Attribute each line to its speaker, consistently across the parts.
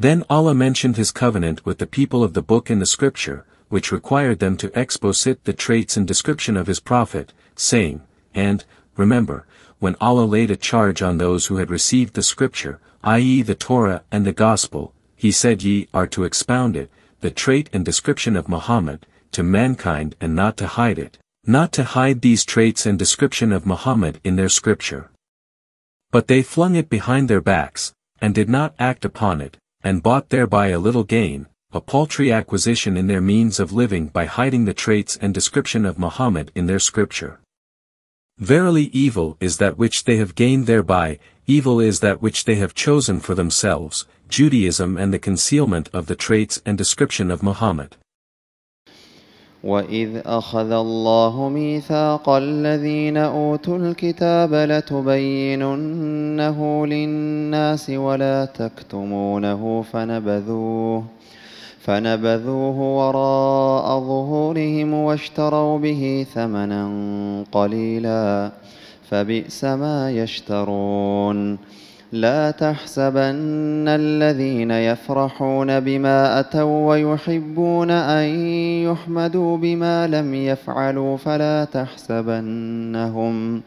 Speaker 1: Then Allah mentioned his covenant with the people of the book in the scripture, which required them to exposit the traits and description of his prophet, saying, And, remember, when Allah laid a charge on those who had received the scripture, i.e. the Torah and the Gospel, he said ye are to expound it, the trait and description of Muhammad, to mankind and not to hide it, not to hide these traits and description of Muhammad in their scripture. But they flung it behind their backs, and did not act upon it, and bought thereby a little gain, a paltry acquisition in their means of living by hiding the traits and description of Muhammad in their scripture. Verily evil is that which they have gained thereby, evil is that which they have chosen for themselves, Judaism and the concealment of the traits and description of Muhammad.
Speaker 2: وإذ أخذ الله ميثاق الذين أوتوا الكتاب لتبيننه للناس ولا تكتمونه فنبذوه فنبذوه وراء ظهورهم واشتروا به ثمنا قليلا فبئس ما يشترون لا تحسبن الذين يفرحون بما أتوا ويحبون أن يحمدوا بما لم يفعلوا فلا تحسبنهم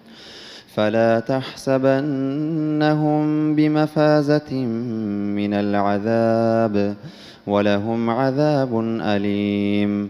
Speaker 2: فلا تحسبنهم بمفازة من العذاب ولهم عذاب أليم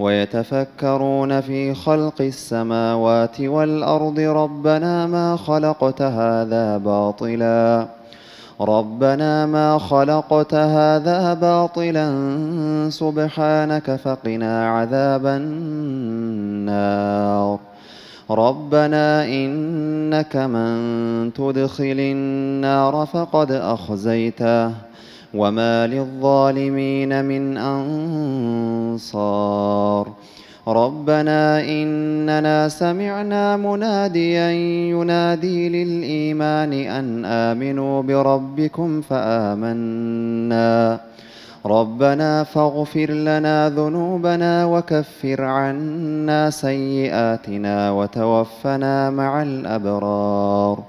Speaker 2: ويتفكرون في خلق السماوات والأرض ربنا ما خلقت هذا باطلا ربنا ما خلقت هذا باطلا سبحانك فقنا عذاب النار ربنا إنك من تدخل النار فقد أخزيته وما للظالمين من أنصار ربنا إننا سمعنا مناديا ينادي للإيمان أن آمنوا بربكم فآمنا ربنا فاغفر لنا ذنوبنا وكفر عنا سيئاتنا وتوفنا مع الأبرار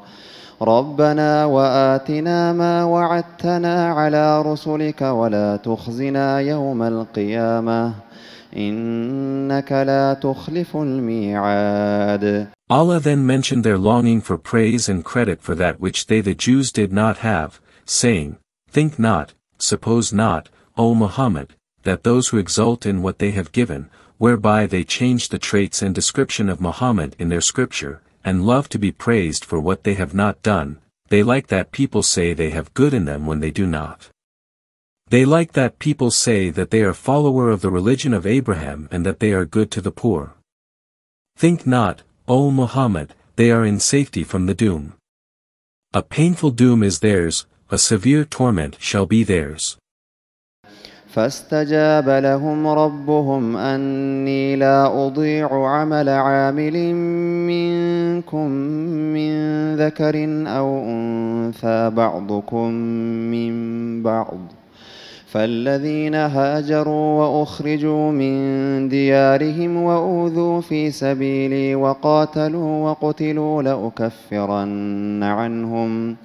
Speaker 2: ربنا واتنا ما وعدتنا على رسلك ولا تخزنا يوم القيامه انك لا تخلف الميعاد
Speaker 1: Allah then mentioned their longing for praise and credit for that which they the Jews did not have, saying, Think not, suppose not, O Muhammad, that those who exult in what they have given, whereby they change the traits and description of Muhammad in their scripture, and love to be praised for what they have not done, they like that people say they have good in them when they do not. They like that people say that they are follower of the religion of Abraham and that they are good to the poor. Think not, O Muhammad, they are in safety from the doom. A painful doom is theirs, a severe torment shall be theirs.
Speaker 2: فاستجاب لهم ربهم أني لا أضيع عمل عامل منكم من ذكر أو أنثى بعضكم من بعض فالذين هاجروا وأخرجوا من ديارهم وأوذوا في سبيلي وقاتلوا وقتلوا لأكفرن عنهم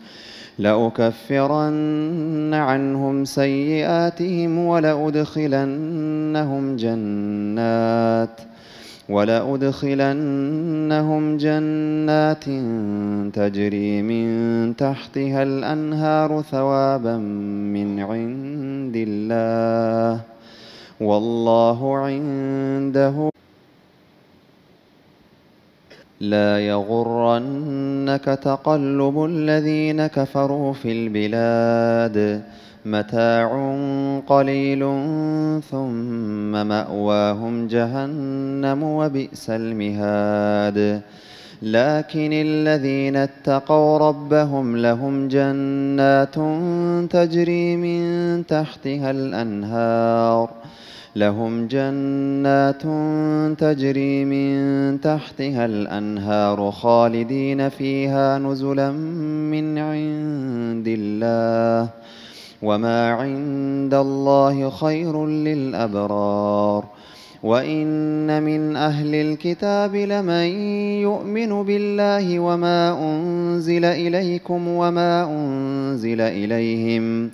Speaker 2: لأكفرن عنهم سيئاتهم ولأدخلنهم جنات ولأدخلنهم جنات تجري من تحتها الأنهار ثوابا من عند الله والله عنده لا يغرنك تقلب الذين كفروا في البلاد متاع قليل ثم ماواهم جهنم وبئس المهاد لكن الذين اتقوا ربهم لهم جنات تجري من تحتها الانهار لهم جنات تجري من تحتها الأنهار خالدين فيها نزلا من عند الله وما عند الله خير للأبرار وإن من أهل الكتاب لمن يؤمن بالله وما أنزل إليكم وما أنزل إليهم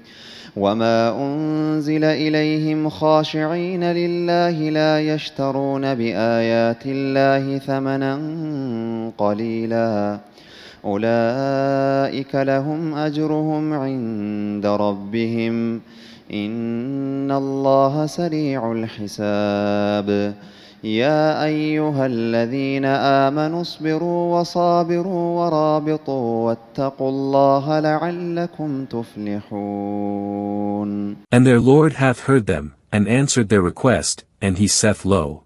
Speaker 2: وما أنزل إليهم خاشعين لله لا يشترون بآيات الله ثمنا قليلا أولئك لهم أجرهم عند ربهم ۖ إن الله سريع الحساب يا أيها الذين آمنوا اصبروا وصابروا ورابطوا واتقوا الله لعلكم تفلحون And
Speaker 1: their Lord hath heard them, and answered their request, and he saith lo.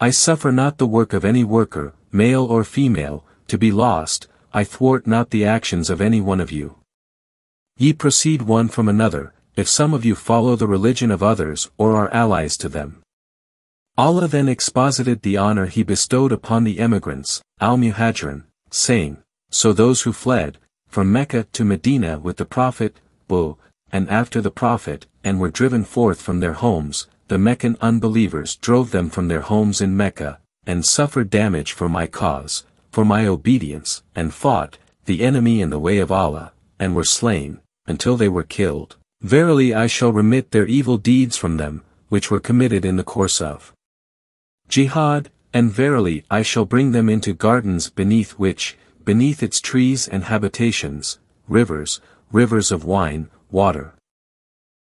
Speaker 1: I suffer not the work of any worker, male or female, to be lost, I thwart not the actions of any one of you. Ye proceed one from another, if some of you follow the religion of others or are allies to them. Allah then exposited the honor he bestowed upon the emigrants, al-Muhajirin, saying, So those who fled, from Mecca to Medina with the Prophet, Bu, and after the Prophet, and were driven forth from their homes, the Meccan unbelievers drove them from their homes in Mecca, and suffered damage for my cause, for my obedience, and fought, the enemy in the way of Allah, and were slain, until they were killed, Verily I shall remit their evil deeds from them, which were committed in the course of jihad, and verily I shall bring them into gardens beneath which, beneath its trees and habitations, rivers, rivers of wine, water,